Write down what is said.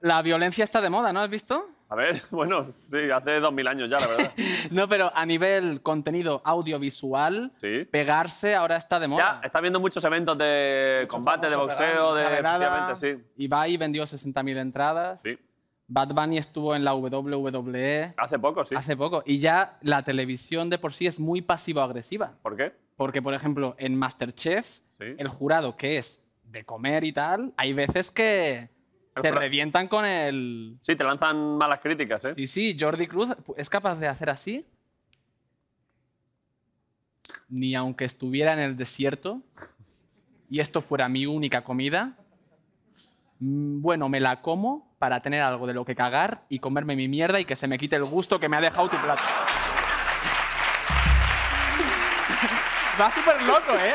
La violencia está de moda, ¿no has visto? A ver, bueno, sí, hace 2.000 años ya, la verdad. no, pero a nivel contenido audiovisual, pegarse ahora está de moda. Ya, está viendo muchos eventos de combate, de boxeo, de... Obviamente, sí. Ibai vendió 60.000 entradas. Sí. Bad Bunny estuvo en la WWE. Hace poco, sí. Hace poco. Y ya la televisión de por sí es muy pasivo-agresiva. ¿Por qué? Porque, por ejemplo, en Masterchef, el jurado que es de comer y tal, hay veces que te revientan con el. Sí, te lanzan malas críticas, ¿eh? Sí, sí, Jordi Cruz es capaz de hacer así. Ni aunque estuviera en el desierto y esto fuera mi única comida, mm, bueno, me la como para tener algo de lo que cagar y comerme mi mierda y que se me quite el gusto que me ha dejado tu plato. Va súper loco, ¿eh?